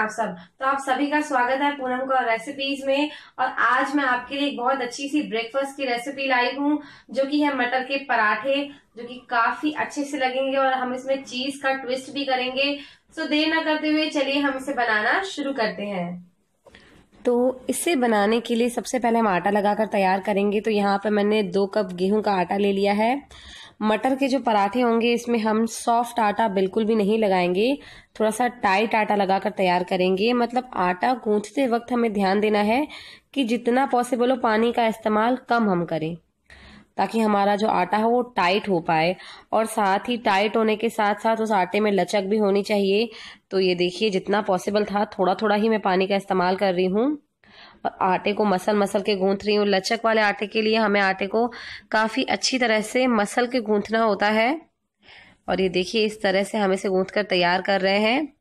आप सब तो आप सभी का स्वागत है पूनम को रेसिपीज में और आज मैं आपके लिए बहुत अच्छी सी ब्रेकफास्ट की रेसिपी लाई हूँ जो कि है मटर के पराठे जो कि काफी अच्छे से लगेंगे और हम इसमें चीज का ट्विस्ट भी करेंगे सो देर ना करते हुए चलिए हम इसे बनाना शुरू करते हैं तो इसे बनाने के लिए सबसे पहले हम आटा लगाकर तैयार करेंगे तो यहाँ पर मैंने दो कप गेहूं का आटा ले लिया है मटर के जो पराठे होंगे इसमें हम सॉफ्ट आटा बिल्कुल भी नहीं लगाएंगे थोड़ा सा टाइट आटा लगाकर तैयार करेंगे मतलब आटा गूंथते वक्त हमें ध्यान देना है कि जितना पॉसिबल हो पानी का इस्तेमाल कम हम करें ताकि हमारा जो आटा है वो टाइट हो पाए और साथ ही टाइट होने के साथ साथ उस आटे में लचक भी होनी चाहिए तो ये देखिए जितना पॉसिबल था थोड़ा थोड़ा ही मैं पानी का इस्तेमाल कर रही हूँ आटे को मसल मसल के गूंथ रही हूँ लचक वाले आटे के लिए हमें आटे को काफ़ी अच्छी तरह से मसल के गूंथना होता है और ये देखिए इस तरह से हम इसे गूंथ कर तैयार कर रहे हैं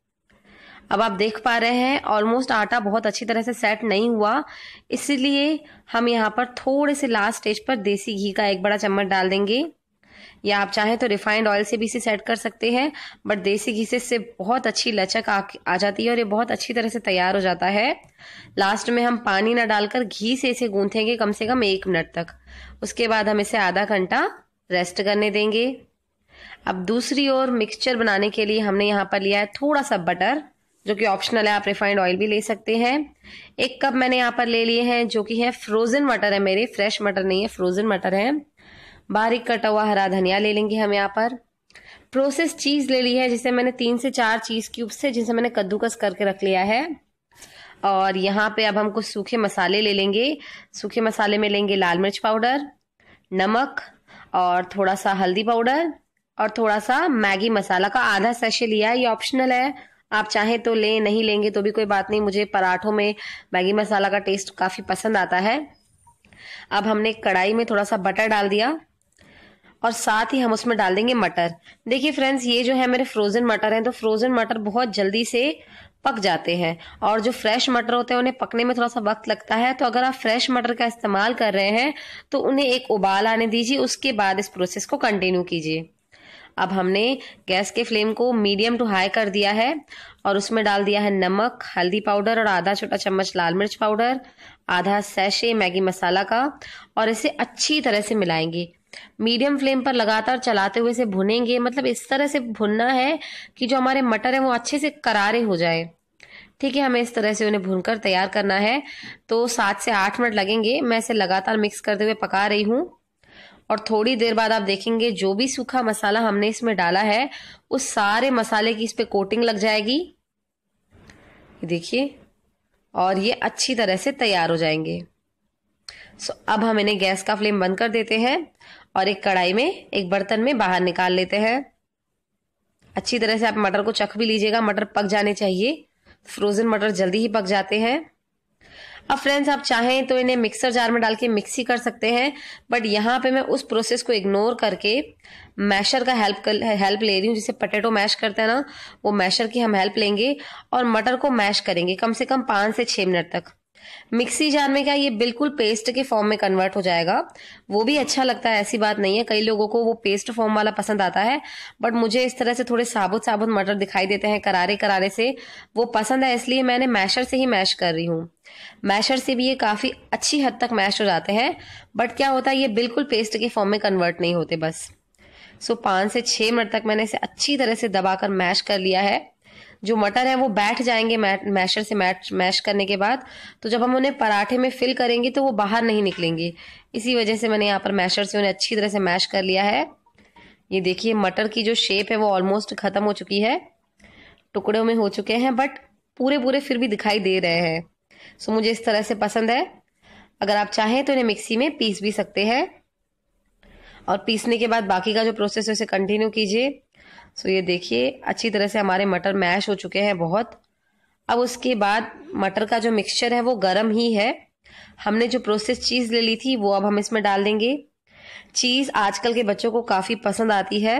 अब आप देख पा रहे हैं ऑलमोस्ट आटा बहुत अच्छी तरह से सेट नहीं हुआ इसलिए हम यहाँ पर थोड़े से लास्ट स्टेज पर देसी घी का एक बड़ा चम्मच डाल देंगे या आप चाहे तो रिफाइंड ऑयल से भी इसे सेट कर सकते हैं बट देसी घी से इससे बहुत अच्छी लचक आ, आ जाती है और ये बहुत अच्छी तरह से तैयार हो जाता है लास्ट में हम पानी ना डालकर घी से इसे गूंथेंगे कम से कम एक मिनट तक उसके बाद हम इसे आधा घंटा रेस्ट करने देंगे अब दूसरी ओर मिक्सचर बनाने के लिए हमने यहाँ पर लिया है थोड़ा सा बटर जो कि ऑप्शनल है आप रिफाइंड ऑयल भी ले सकते हैं एक कप मैंने यहाँ पर ले लिए हैं जो कि है फ्रोजन मटर है मेरे फ्रेश मटर नहीं है फ्रोजन मटर है बारीक कटा हुआ हरा धनिया ले लेंगे हम यहाँ पर प्रोसेस चीज ले ली है जिसे मैंने तीन से चार चीज क्यूब्स से जिसे मैंने कद्दूकस करके रख लिया है और यहाँ पे अब हम कुछ सूखे मसाले ले लेंगे सूखे मसाले में लेंगे लाल मिर्च पाउडर नमक और थोड़ा सा हल्दी पाउडर और थोड़ा सा मैगी मसाला का आधा सेशे लिया है ये ऑप्शनल है आप चाहें तो लें नहीं लेंगे तो भी कोई बात नहीं मुझे पराठों में मैगी मसाला का टेस्ट काफ़ी पसंद आता है अब हमने कढ़ाई में थोड़ा सा बटर डाल दिया और साथ ही हम उसमें डाल देंगे मटर देखिए फ्रेंड्स ये जो है मेरे फ्रोजन मटर हैं तो फ्रोजन मटर बहुत जल्दी से पक जाते हैं और जो फ्रेश मटर होते हैं उन्हें पकने में थोड़ा सा वक्त लगता है तो अगर आप फ्रेश मटर का इस्तेमाल कर रहे हैं तो उन्हें एक उबाल आने दीजिए उसके बाद इस प्रोसेस को कंटिन्यू कीजिए अब हमने गैस के फ्लेम को मीडियम टू हाई कर दिया है और उसमें डाल दिया है नमक हल्दी पाउडर और आधा छोटा चम्मच लाल मिर्च पाउडर आधा सैशे मैगी मसाला का और इसे अच्छी तरह से मिलाएंगे मीडियम फ्लेम पर लगातार चलाते हुए इसे भुनेंगे मतलब इस तरह से भुनना है कि जो हमारे मटर है वो अच्छे से करारे हो जाए ठीक है हमें इस तरह से उन्हें भूनकर तैयार करना है तो सात से आठ मिनट लगेंगे मैं इसे लगातार मिक्स करते हुए पका रही हूँ और थोड़ी देर बाद आप देखेंगे जो भी सूखा मसाला हमने इसमें डाला है उस सारे मसाले की इस पर कोटिंग लग जाएगी देखिए और ये अच्छी तरह से तैयार हो जाएंगे सो अब हम इन्हें गैस का फ्लेम बंद कर देते हैं और एक कढ़ाई में एक बर्तन में बाहर निकाल लेते हैं अच्छी तरह से आप मटर को चख भी लीजिएगा मटर पक जाने चाहिए फ्रोजन मटर जल्दी ही पक जाते हैं अब फ्रेंड्स आप चाहें तो इन्हें मिक्सर जार में डाल के ही कर सकते हैं बट यहाँ पे मैं उस प्रोसेस को इग्नोर करके मैशर का हेल्प कर हेल्प ले रही हूँ जिसे पटेटो मैश करते हैं ना वो मैशर की हम हेल्प लेंगे और मटर को मैश करेंगे कम से कम पाँच से छः मिनट तक मिक्सी जार में क्या ये बिल्कुल पेस्ट के फॉर्म में कन्वर्ट हो जाएगा वो भी अच्छा लगता है ऐसी बात नहीं है कई लोगों को वो पेस्ट फॉर्म वाला पसंद आता है बट मुझे इस तरह से थोड़े साबुत साबुत मटर दिखाई देते हैं करारे करारे से वो पसंद है इसलिए मैंने मैशर से ही मैश कर रही हूँ मैशर से भी ये काफ़ी अच्छी हद तक मैश हो जाते हैं बट क्या होता है ये बिल्कुल पेस्ट के फॉर्म में कन्वर्ट नहीं होते बस सो पांच से छह मिनट तक मैंने इसे अच्छी तरह से दबाकर मैश कर लिया है जो मटर है वो बैठ जाएंगे मैशर से मैश मैश करने के बाद तो जब हम उन्हें पराठे में फिल करेंगे तो वो बाहर नहीं निकलेंगे इसी वजह से मैंने यहाँ पर मैशर से उन्हें अच्छी तरह से मैश कर लिया है ये देखिए मटर की जो शेप है वो ऑलमोस्ट ख़त्म हो चुकी है टुकड़ों में हो चुके हैं बट पूरे पूरे फिर भी दिखाई दे रहे हैं सो मुझे इस तरह से पसंद है अगर आप चाहें तो इन्हें मिक्सी में पीस भी सकते हैं और पीसने के बाद बाकी का जो प्रोसेस है उसे कंटिन्यू कीजिए सो ये देखिए अच्छी तरह से हमारे मटर मैश हो चुके हैं बहुत अब उसके बाद मटर का जो मिक्सचर है वो गर्म ही है हमने जो प्रोसेस चीज़ ले ली थी वो अब हम इसमें डाल देंगे चीज़ आजकल के बच्चों को काफ़ी पसंद आती है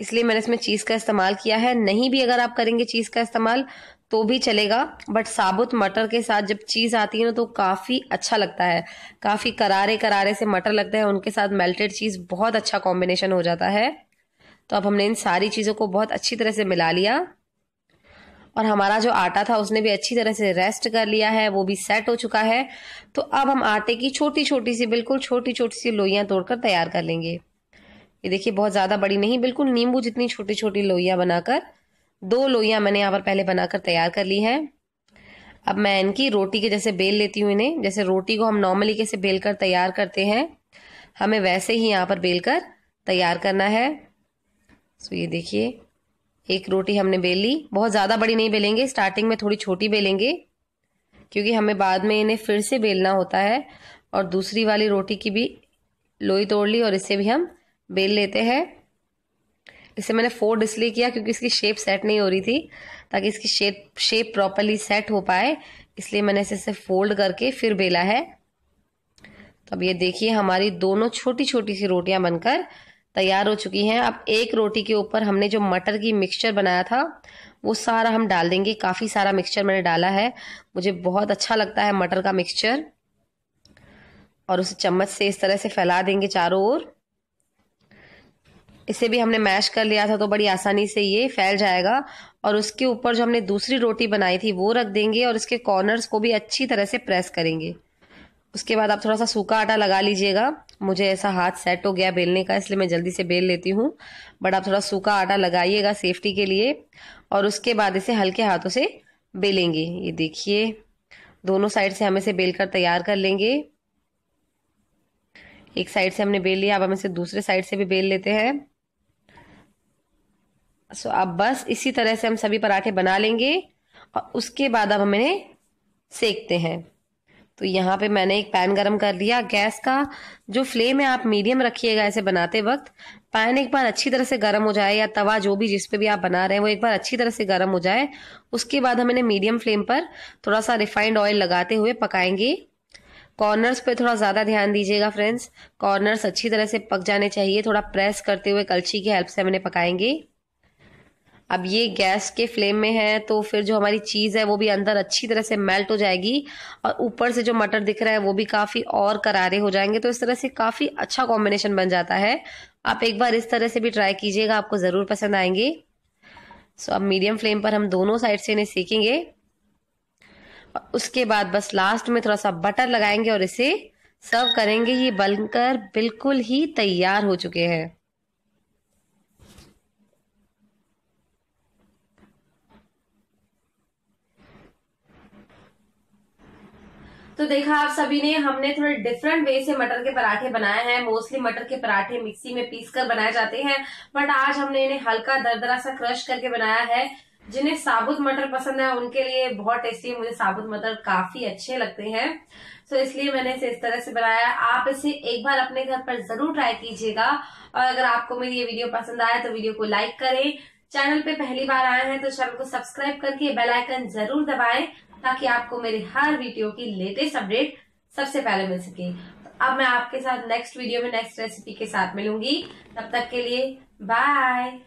इसलिए मैंने इसमें चीज़ का इस्तेमाल किया है नहीं भी अगर आप करेंगे चीज़ का इस्तेमाल तो भी चलेगा बट साबुत मटर के साथ जब चीज़ आती है ना तो काफ़ी अच्छा लगता है काफ़ी करारे करारे से मटर लगता है उनके साथ मेल्टेड चीज़ बहुत अच्छा कॉम्बिनेशन हो जाता है तो अब हमने इन सारी चीज़ों को बहुत अच्छी तरह से मिला लिया और हमारा जो आटा था उसने भी अच्छी तरह से रेस्ट कर लिया है वो भी सेट हो चुका है तो अब हम आटे की छोटी छोटी सी बिल्कुल छोटी छोटी सी लोइयाँ तोड़कर तैयार कर लेंगे ये देखिए बहुत ज़्यादा बड़ी नहीं बिल्कुल नींबू जितनी छोटी छोटी लोइयाँ बनाकर दो लोइयाँ मैंने यहाँ पर पहले बनाकर तैयार कर ली हैं अब मैं इनकी रोटी के जैसे बेल लेती हूँ इन्हें जैसे रोटी को हम नॉर्मली कैसे बेल कर तैयार करते हैं हमें वैसे ही यहाँ पर बेल कर तैयार करना है सो ये देखिए एक रोटी हमने बेल ली बहुत ज़्यादा बड़ी नहीं बेलेंगे स्टार्टिंग में थोड़ी छोटी बेलेंगे क्योंकि हमें बाद में इन्हें फिर से बेलना होता है और दूसरी वाली रोटी की भी लोई तोड़ ली और इसे भी हम बेल लेते हैं इसे मैंने फोल्ड इसलिए किया क्योंकि इसकी शेप सेट नहीं हो रही थी ताकि इसकी शेप शेप प्रॉपरली सेट हो पाए इसलिए मैंने इसे इसे फोल्ड करके फिर बेला है तो अब ये देखिए हमारी दोनों छोटी छोटी सी रोटियां बनकर तैयार हो चुकी है अब एक रोटी के ऊपर हमने जो मटर की मिक्सचर बनाया था वो सारा हम डाल देंगे काफ़ी सारा मिक्सचर मैंने डाला है मुझे बहुत अच्छा लगता है मटर का मिक्सचर और उसे चम्मच से इस तरह से फैला देंगे चारों ओर इसे भी हमने मैश कर लिया था तो बड़ी आसानी से ये फैल जाएगा और उसके ऊपर जो हमने दूसरी रोटी बनाई थी वो रख देंगे और इसके कॉर्नर्स को भी अच्छी तरह से प्रेस करेंगे उसके बाद आप थोड़ा सा सूखा आटा लगा लीजिएगा मुझे ऐसा हाथ सेट हो गया बेलने का इसलिए मैं जल्दी से बेल लेती हूँ बट आप थोड़ा सूखा आटा लगाइएगा सेफ्टी के लिए और उसके बाद इसे हल्के हाथों से बेलेंगे ये देखिए दोनों साइड से हम इसे बेल कर तैयार कर लेंगे एक साइड से हमने बेल लिया अब हम इसे दूसरे साइड से भी बेल लेते हैं सो अब बस इसी तरह से हम सभी पराठे बना लेंगे और उसके बाद अब हम इन्हें सेकते हैं तो यहाँ पे मैंने एक पैन गरम कर लिया गैस का जो फ्लेम है आप मीडियम रखिएगा ऐसे बनाते वक्त पैन एक बार अच्छी तरह से गर्म हो जाए या तवा जो भी जिस पे भी आप बना रहे हैं वो एक बार अच्छी तरह से गर्म हो जाए उसके बाद हम इन्हें मीडियम फ्लेम पर थोड़ा सा रिफाइंड ऑयल लगाते हुए पकाएंगे कॉर्नर्स पे थोड़ा ज़्यादा ध्यान दीजिएगा फ्रेंड्स कॉर्नर्स अच्छी तरह से पक जाने चाहिए थोड़ा प्रेस करते हुए कलछी की हेल्प से हम इन्हें पकाएंगे अब ये गैस के फ्लेम में है तो फिर जो हमारी चीज़ है वो भी अंदर अच्छी तरह से मेल्ट हो जाएगी और ऊपर से जो मटर दिख रहा है वो भी काफ़ी और करारे हो जाएंगे तो इस तरह से काफ़ी अच्छा कॉम्बिनेशन बन जाता है आप एक बार इस तरह से भी ट्राई कीजिएगा आपको ज़रूर पसंद आएंगे सो अब मीडियम फ्लेम पर हम दोनों साइड से इन्हें सेकेंगे उसके बाद बस लास्ट में थोड़ा सा बटर लगाएंगे और इसे सर्व करेंगे ये बनकर बिल्कुल ही तैयार हो चुके हैं तो देखा आप सभी ने हमने थोड़े डिफरेंट वे से मटर के पराठे बनाए हैं मोस्टली मटर के पराठे मिक्सी में पीस कर बनाए जाते हैं बट आज हमने इन्हें हल्का दरदरा सा क्रश करके बनाया है जिन्हें साबुत मटर पसंद है उनके लिए बहुत टेस्टी है मुझे साबुत मटर काफी अच्छे लगते हैं सो इसलिए मैंने इसे इस तरह से बनाया आप इसे एक बार अपने घर पर जरूर ट्राई कीजिएगा और अगर आपको मेरी ये वीडियो पसंद आया तो वीडियो को लाइक करें चैनल पे पहली बार आए हैं तो चैनल को सब्सक्राइब करके बेल आइकन जरूर दबाएं ताकि आपको मेरे हर वीडियो की लेटेस्ट अपडेट सबसे पहले मिल सके तो अब मैं आपके साथ नेक्स्ट वीडियो में नेक्स्ट रेसिपी के साथ मिलूंगी तब तक के लिए बाय